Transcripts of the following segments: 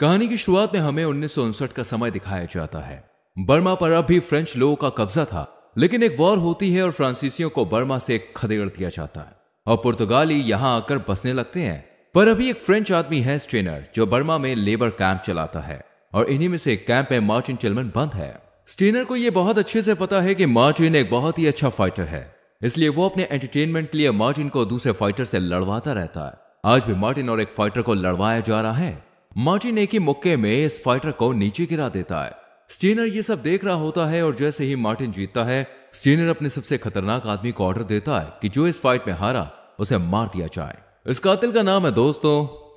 कहानी की शुरुआत में हमें उन्नीस का समय दिखाया जाता है बर्मा पर अब भी फ्रेंच लोगों का कब्जा था लेकिन एक वॉर होती है और फ्रांसीसियों को बर्मा से खदेड़ दिया जाता है और पुर्तगाली यहां आकर बसने लगते हैं पर अभी एक फ्रेंच आदमी है स्टेनर जो बर्मा में लेबर कैंप चलाता है और इन्हीं में से एक कैंप में मार्टिन चिलमन बंद है स्टेनर को यह बहुत अच्छे से पता है कि मार्टिन एक बहुत ही अच्छा फाइटर है इसलिए वो अपने एंटरटेनमेंट के लिए मार्टिन को दूसरे फाइटर से लड़वाता रहता है आज भी मार्टिन और एक फाइटर को लड़वाया जा रहा है मार्टिन एक ही मुक्के में इस फाइटर को नीचे गिरा देता है स्टीनर ये सब देख रहा होता है और जैसे ही मार्टिन जीतता है स्टीनर अपने सबसे खतरनाक आदमी को ऑर्डर देता है कि जो इस फाइट में हारा उसे मार दिया जाए इस कातिल का नाम है दोस्तों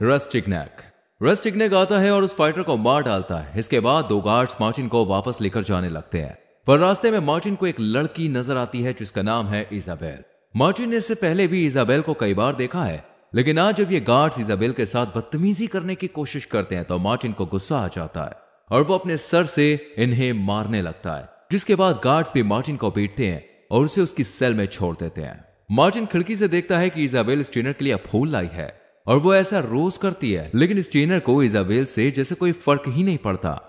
रस्टिकनेक रस्टिकनेक आता है और उस फाइटर को मार डालता है इसके बाद दो गार्ड्स मार्टिन को वापस लेकर जाने लगते हैं पर रास्ते में मार्टिन को एक लड़की नजर आती है जिसका नाम है इजाबेल मार्टिन ने इससे पहले भी इजाबेल को कई बार देखा है लेकिन आज जब ये गार्ड्स इजाबेल के साथ बदतमीजी करने की कोशिश करते हैं तो मार्टिन को गुस्सा आ जाता है और वो अपने सर से इन्हें मारने लगता है जिसके बाद गार्ड्स भी मार्टिन को पीटते हैं और उसे उसकी सेल में छोड़ देते हैं मार्टिन खिड़की से देखता है कि इजाबेल स्टीनर के लिए फूल लाई है और वो ऐसा रोज करती है लेकिन स्टीनर को इजाबेल से जैसे कोई फर्क ही नहीं पड़ता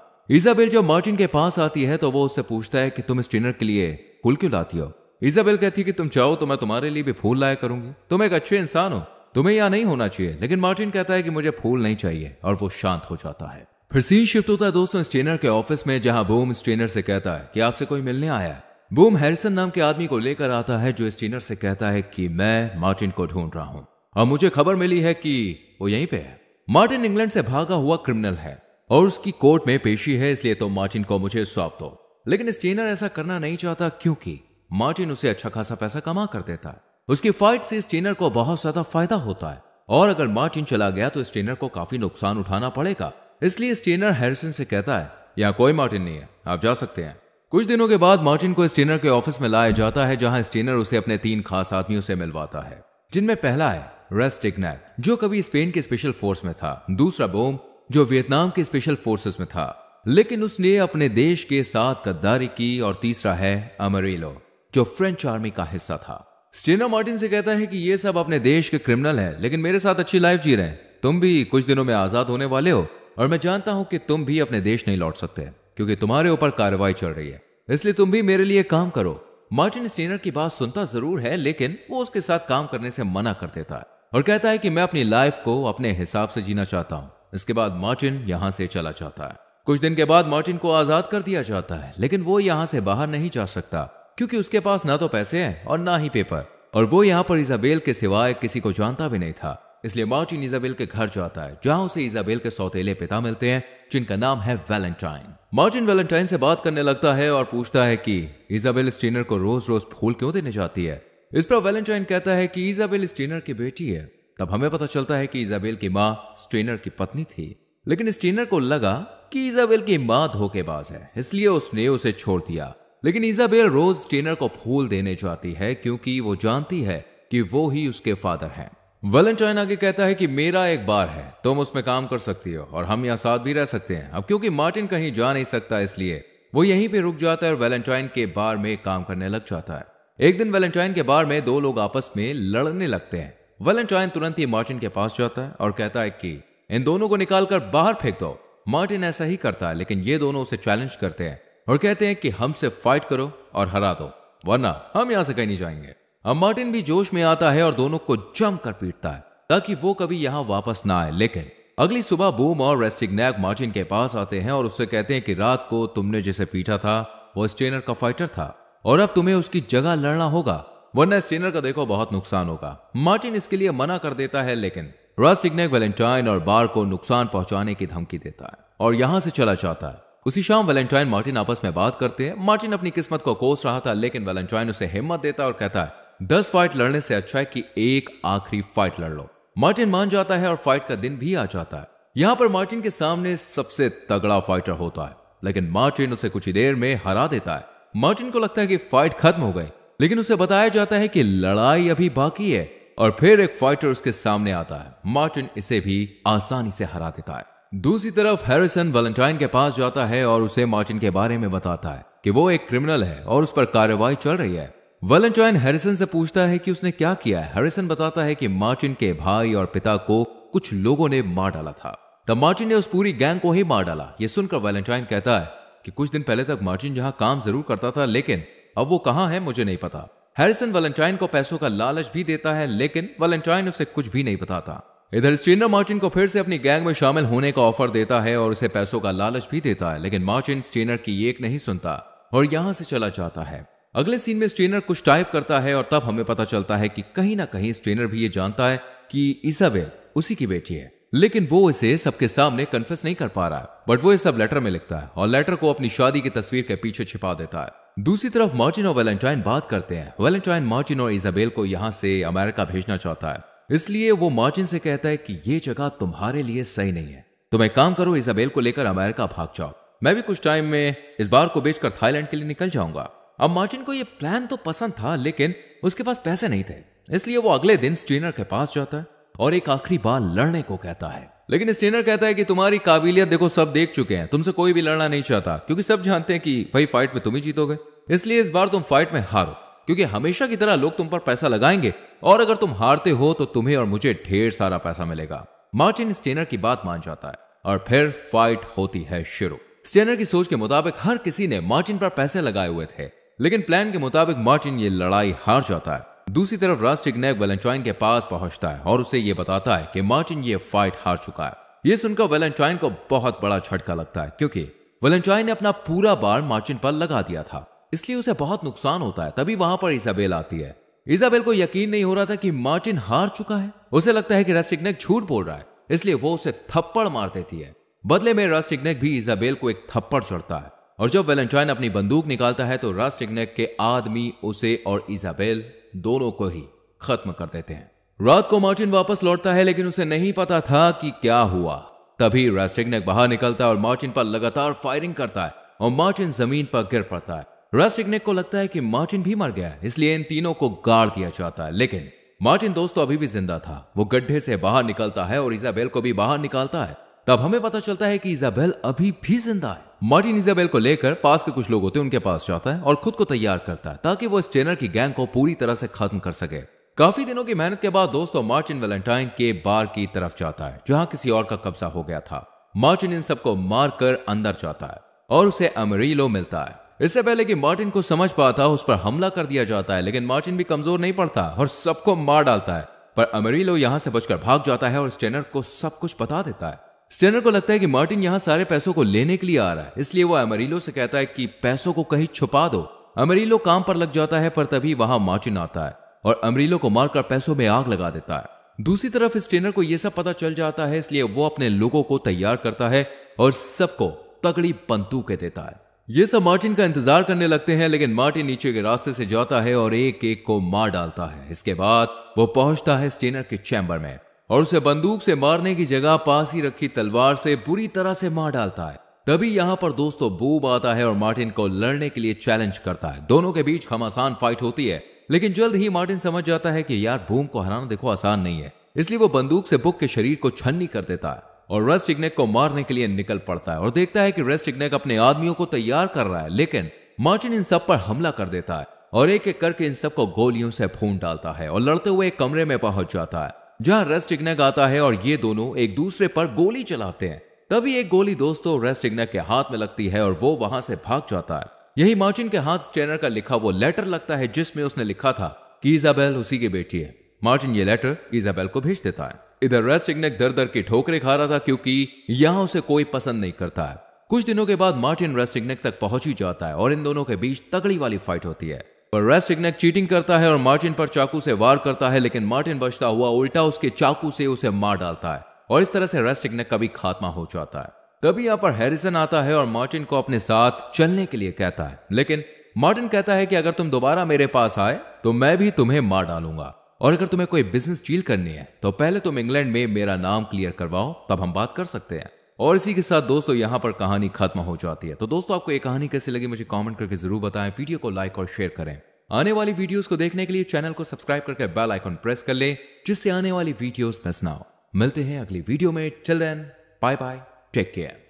इजाबेल जब मार्टिन के पास आती है तो वो उससे पूछता है कि तुम स्टीनर के लिए फूल क्यों लाती हो इजाबेल कहती है कि तुम चाहो तो मैं तुम्हारे लिए भी फूल लाया करूंगी तुम एक अच्छे इंसान हो तुम्हें यहाँ नहीं होना चाहिए लेकिन मार्टिन कहता है कि मुझे फूल नहीं चाहिए और वो शांत हो जाता है फिर सीन शिफ्ट होता है दोस्तों स्टेनर के ऑफिस में जहां बूम स्टेनर से कहता है कि आपसे कोई मिलने आया है बूम हैरिसन नाम के आदमी को लेकर आता है जो स्टेनर से कहता है कि मैं मार्टिन को ढूंढ रहा हूं और मुझे खबर मिली है कि वो यहीं पे है मार्टिन इंग्लैंड से भागा हुआ क्रिमिनल है और उसकी कोर्ट में पेशी है इसलिए तो मार्टिन को मुझे सौंप दो लेकिन स्टेनर ऐसा करना नहीं चाहता क्योंकि मार्टिन उसे अच्छा खासा पैसा कमा कर देता है उसकी फाइट से स्टेनर को बहुत ज्यादा फायदा होता है और अगर मार्टिन चला गया तो स्टेनर को काफी नुकसान उठाना पड़ेगा इसलिए स्टेनर हैरिसन से कहता है यहाँ कोई मार्टिन नहीं है आप जा सकते हैं कुछ दिनों के बाद मार्टिन को स्टेनर के ऑफिस में लाया जाता है जहां स्टेनर उसे अपने तीन खास आदमियों से मिलवाता है जिनमें पहला है रेस्टिकनैक जो कभी स्पेन के स्पेशल फोर्स में था दूसरा बोम जो वियतनाम के स्पेशल फोर्सेस में था लेकिन उसने अपने देश के साथ गद्दारी की और तीसरा है अमरेलो जो फ्रेंच आर्मी का हिस्सा था स्टीना मार्टिन से कहता है कि ये सब अपने देश के क्रिमिनल हैं लेकिन मेरे साथ अच्छी लाइफ जी रहे हैं तुम भी कुछ दिनों में आजाद होने वाले हो और मैं जानता हूं कि तुम भी अपने देश नहीं लौट सकते क्योंकि तुम्हारे ऊपर कार्रवाई चल रही है इसलिए तुम भी मेरे लिए काम करो मार्टिन स्टीनर की बात सुनता जरूर है लेकिन वो उसके साथ काम करने से मना कर देता है और कहता है कि मैं अपनी लाइफ को अपने हिसाब से जीना चाहता हूँ इसके बाद मार्टिन यहाँ से चला जाता है कुछ दिन के बाद मार्टिन को आजाद कर दिया जाता है लेकिन वो यहाँ से बाहर नहीं जा सकता क्योंकि उसके पास ना तो पैसे हैं और ना ही पेपर और वो यहाँ पर इजाबेल के सिवाय किसी को जानता भी नहीं था इसलिए मार्टिन इजाबेल के घर जाता है जहां उसे इजाबेल के सौतेले पिता मिलते हैं जिनका नाम है वैलेंटाइन मार्टिन वैलेंटाइन से बात करने लगता है और पूछता है कि इजाबेल स्टीनर को रोज रोज फूल क्यों देने जाती है इस पर वैलेंटाइन कहता है कि इजाबेल स्टीनर की बेटी है तब हमें पता चलता है कि इजाबेल की माँ स्टेनर की पत्नी थी लेकिन स्टेनर को लगा कि इजाबेल की माँ धोखेबाज है इसलिए उसने उसे छोड़ दिया लेकिन इजाबेल रोज टेनर को फूल देने जाती है क्योंकि वो जानती है कि वो ही उसके फादर हैं वेलेंटाइन आगे कहता है कि मेरा एक बार है तुम उसमें काम कर सकती हो और हम यहाँ साथ भी रह सकते हैं अब क्योंकि मार्टिन कहीं जा नहीं सकता इसलिए वो यहीं पे रुक जाता है और वेलेंटाइन के बार में काम करने लग जाता है एक दिन वेलेंटाइन के बार में दो लोग आपस में लड़ने लगते हैं वेलेंटाइन तुरंत ही मार्टिन के पास जाता है और कहता है कि इन दोनों को निकालकर बाहर फेंक दो मार्टिन ऐसा ही करता है लेकिन ये दोनों उसे चैलेंज करते हैं और कहते हैं कि हमसे फाइट करो और हरा दो वरना हम यहां से कहीं नहीं जाएंगे अब मार्टिन भी जोश में आता है और दोनों को जम कर पीटता है ताकि वो कभी यहां वापस ना आए लेकिन अगली सुबह बूम और रेस्टिग्नैक मार्टिन के पास आते हैं और उससे कहते हैं कि रात को तुमने जिसे पीटा था वो स्टेनर का फाइटर था और अब तुम्हें उसकी जगह लड़ना होगा वरना स्टेनर का देखो बहुत नुकसान होगा मार्टिन इसके लिए मना कर देता है लेकिन रस्टिग्नैक वेलेंटाइन और बार को नुकसान पहुंचाने की धमकी देता है और यहां से चला जाता है उसी शाम वेलेंटाइन मार्टिन आपस में बात करते हैं मार्टिन अपनी किस्मत को कोस रहा था लेकिन वेलेंटाइन उसे हिम्मत देता है और कहता है दस फाइट लड़ने से अच्छा है कि एक आखिरी फाइट लड़ लो मार्टिन मान जाता है और फाइट का दिन भी आ जाता है यहां पर मार्टिन के सामने सबसे तगड़ा फाइटर होता है लेकिन मार्टिन उसे कुछ ही देर में हरा देता है मार्टिन को लगता है कि फाइट खत्म हो गई लेकिन उसे बताया जाता है कि लड़ाई अभी बाकी है और फिर एक फाइटर उसके सामने आता है मार्टिन इसे भी आसानी से हरा देता है दूसरी तरफ हैरिसन वैलेंटाइन के पास जाता है और उसे मार्टिन के बारे में बताता है कि वो एक क्रिमिनल है और उस पर कार्रवाई चल रही है वैलेंटाइन हैरिसन से पूछता है कि उसने क्या किया है हैरिसन बताता है कि मार्टिन के भाई और पिता को कुछ लोगों ने मार डाला था तब मार्टिन ने उस पूरी गैंग को ही मार डाला यह सुनकर वैलेंटाइन कहता है कि कुछ दिन पहले तक मार्टिन जहां काम जरूर करता था लेकिन अब वो कहां है मुझे नहीं पता हैरिसन वैलेंटाइन को पैसों का लालच भी देता है लेकिन वैलेंटाइन उसे कुछ भी नहीं बताता इधर स्टीनर मार्टिन को फिर से अपनी गैंग में शामिल होने का ऑफर देता है और उसे पैसों का लालच भी देता है लेकिन मार्टिन स्टीनर की एक नहीं सुनता और यहां से चला जाता है अगले सीन में स्ट्रेनर कुछ टाइप करता है और तब हमें पता चलता है कि कहीं ना कहीं स्ट्रेनर भी ये जानता है कि इसाबेल उसी की बेटी है लेकिन वो इसे सबके सामने कन्फेस नहीं कर पा रहा है बट वो ये सब लेटर में लिखता है और लेटर को अपनी शादी की तस्वीर के पीछे छिपा देता है दूसरी तरफ मार्टिन और वेलेंटाइन बात करते हैं वेलेंटाइन मार्टिन और इजाबेल को यहाँ से अमेरिका भेजना चाहता है इसलिए वो मार्टिन से कहता है कि ये जगह तुम्हारे लिए सही नहीं है तुम तो एक काम करो इजाबेल को लेकर अमेरिका भाग जाओ मैं भी कुछ टाइम में इस बार को बेचकर थाईलैंड के लिए निकल जाऊंगा अब मार्टिन को यह प्लान तो पसंद था लेकिन उसके पास पैसे नहीं थे इसलिए वो अगले दिन स्टीनर के पास जाता है और एक आखिरी बार लड़ने को कहता है लेकिन स्टीनर कहता है कि तुम्हारी काबिलियत देखो सब देख चुके हैं तुमसे कोई भी लड़ना नहीं चाहता क्योंकि सब जानते हैं कि भाई फाइट में तुम ही जीतोगे इसलिए इस बार तुम फाइट में हारो क्योंकि हमेशा की तरह लोग तुम पर पैसा लगाएंगे और अगर तुम हारते हो तो तुम्हें और मुझे ढेर सारा पैसा मिलेगा मार्टिन स्टेनर की बात मान जाता है और फिर फाइट होती है शुरू स्टेनर की सोच के मुताबिक हर किसी ने मार्टिन पर पैसे लगाए हुए थे लेकिन प्लान के मुताबिक मार्टिन ये लड़ाई हार जाता है दूसरी तरफ रास्टिगनेक वेलेंटाइन के पास पहुंचता है और उसे ये बताता है कि मार्टिन ये फाइट हार चुका है ये सुनकर वेलेंटाइन को बहुत बड़ा झटका लगता है क्योंकि वेलेंटाइन ने अपना पूरा बार मार्टिन पर लगा दिया था इसलिए उसे बहुत नुकसान होता है तभी वहां पर इसबेल आती है इजाबेल को यकीन नहीं हो रहा था कि मार्टिन हार चुका है उसे लगता है कि रस्टिकनेक झूठ बोल रहा है इसलिए वो उसे थप्पड़ मार देती है बदले में रस्टिकनेक भी इजाबेल को एक थप्पड़ चढ़ता है और जब वेलेंटाइन अपनी बंदूक निकालता है तो रस्टिकनेक के आदमी उसे और इजाबेल दोनों को ही खत्म कर देते हैं रात को मार्टिन वापस लौटता है लेकिन उसे नहीं पता था कि क्या हुआ तभी रस्टिकनेक बाहर निकलता है और मार्टिन पर लगातार फायरिंग करता है और मार्टिन जमीन पर गिर पड़ता है रसिग्निक को लगता है कि मार्टिन भी मर गया है इसलिए इन तीनों को गाड़ दिया जाता है लेकिन मार्टिन दोस्तों तो अभी भी जिंदा था वो गड्ढे से बाहर निकलता है और इजाबेल को भी बाहर निकालता है तब हमें पता चलता है कि इजाबेल अभी भी जिंदा है मार्टिन इजाबेल को लेकर पास के कुछ लोग होते हैं उनके पास जाता है और खुद को तैयार करता है ताकि वो स्टेनर की गैंग को पूरी तरह से खत्म कर सके काफी दिनों की मेहनत के बाद दोस्तों मार्टिन वेलेंटाइन के बार की तरफ जाता है जहां किसी और का कब्जा हो गया था मार्टिन इन सबको मारकर अंदर जाता है और उसे अमरीलो मिलता है इससे पहले कि मार्टिन को समझ पाता उस पर हमला कर दिया जाता है लेकिन मार्टिन भी कमजोर नहीं पड़ता और सबको मार डालता है पर अमेरिलो यहां से बचकर भाग जाता है और स्टेनर को सब कुछ बता देता है स्टेनर को लगता है कि मार्टिन यहां सारे पैसों को लेने के लिए आ रहा है इसलिए वो अमेरिलो से कहता है कि पैसों को कहीं छुपा दो अमरीलो काम पर लग जाता है पर तभी वहां मार्टिन आता है और अमरीलो को मारकर पैसों में आग लगा देता है दूसरी तरफ स्टेनर को यह सब पता चल जाता है इसलिए वो अपने लोगों को तैयार करता है और सबको तगड़ी बंदूकें देता है ये सब मार्टिन का इंतजार करने लगते हैं लेकिन मार्टिन नीचे के रास्ते से जाता है और एक एक को मार डालता है इसके बाद वो पहुंचता है स्टेनर के चैम्बर में और उसे बंदूक से मारने की जगह पास ही रखी तलवार से बुरी तरह से मार डालता है तभी यहां पर दोस्तों बूब आता है और मार्टिन को लड़ने के लिए चैलेंज करता है दोनों के बीच घमासान फाइट होती है लेकिन जल्द ही मार्टिन समझ जाता है कि यार बूम को हराना देखो आसान नहीं है इसलिए वो बंदूक से बुक के शरीर को छन्नी कर देता है और रेस्ट इग्नेक को मारने के लिए निकल पड़ता है और देखता है कि रेस्ट इग्नेक अपने आदमियों को तैयार कर रहा है लेकिन मार्टिन इन सब पर हमला कर देता है और एक एक करके इन सबको गोलियों से फून डालता है और लड़ते हुए एक कमरे में पहुंच जाता है जहां इग्नेक आता है और ये दोनों एक दूसरे पर गोली चलाते हैं तभी एक गोली दोस्तों रेस्टिग्नेक के हाथ में लगती है और वो वहां से भाग जाता है यही मार्चिन के हाथ स्टेनर का लिखा वो लेटर लगता है जिसमें उसने लिखा था कि इजाबेल उसी की बेटी है मार्चिन ये लेटर इजाबेल को भेज देता है इधर नेक दर दर की ठोकरे खा रहा था क्योंकि यहां उसे कोई पसंद नहीं करता है कुछ दिनों के बाद मार्टिन नेक तक पहुंच ही जाता है और इन दोनों के बीच तगड़ी वाली फाइट होती है पर नेक चीटिंग करता है और मार्टिन पर चाकू से वार करता है लेकिन मार्टिन बचता हुआ उल्टा उसके चाकू से उसे मार डालता है और इस तरह से रेस्टिंगनेक का भी खात्मा हो जाता है तभी यहां पर हैरिसन आता है और मार्टिन को अपने साथ चलने के लिए कहता है लेकिन मार्टिन कहता है कि अगर तुम दोबारा मेरे पास आए तो मैं भी तुम्हें मार डालूंगा और अगर तुम्हें कोई बिजनेस डील करनी है तो पहले तुम इंग्लैंड में मेरा नाम क्लियर करवाओ तब हम बात कर सकते हैं और इसी के साथ दोस्तों यहां पर कहानी खत्म हो जाती है तो दोस्तों आपको ये कहानी कैसी लगी मुझे कमेंट करके जरूर बताएं वीडियो को लाइक और शेयर करें आने वाली वीडियोस को देखने के लिए चैनल को सब्सक्राइब करके बेल आइकन प्रेस कर ले जिससे आने वाली वीडियोस मिस ना हो मिलते हैं अगली वीडियो में till then bye bye take care